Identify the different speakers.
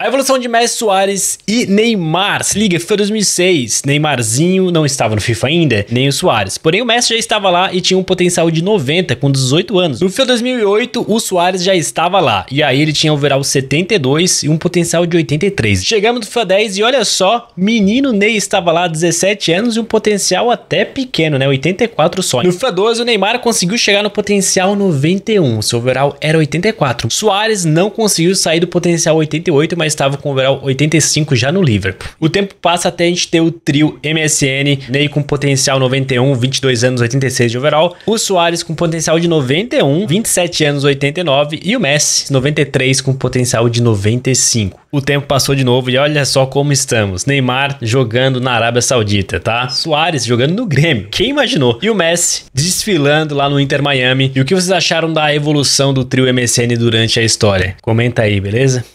Speaker 1: A evolução de Messi Soares e Neymar. Se liga, foi 2006. Neymarzinho não estava no FIFA ainda, nem o Soares. Porém, o Messi já estava lá e tinha um potencial de 90 com 18 anos. No FIFA 2008, o Soares já estava lá. E aí ele tinha um overall 72 e um potencial de 83. Chegamos no FIFA 10 e olha só, menino Ney estava lá, 17 anos e um potencial até pequeno, né? 84 só. No FIFA 12, o Neymar conseguiu chegar no potencial 91. Seu overall era 84. Soares não conseguiu sair do potencial 88, mas estava com o overall 85 já no Liverpool. O tempo passa até a gente ter o trio MSN, Ney com potencial 91, 22 anos, 86 de overall, o Soares com potencial de 91, 27 anos, 89 e o Messi 93 com potencial de 95. O tempo passou de novo e olha só como estamos. Neymar jogando na Arábia Saudita, tá? Soares jogando no Grêmio. Quem imaginou? E o Messi desfilando lá no Inter Miami. E o que vocês acharam da evolução do trio MSN durante a história? Comenta aí, beleza?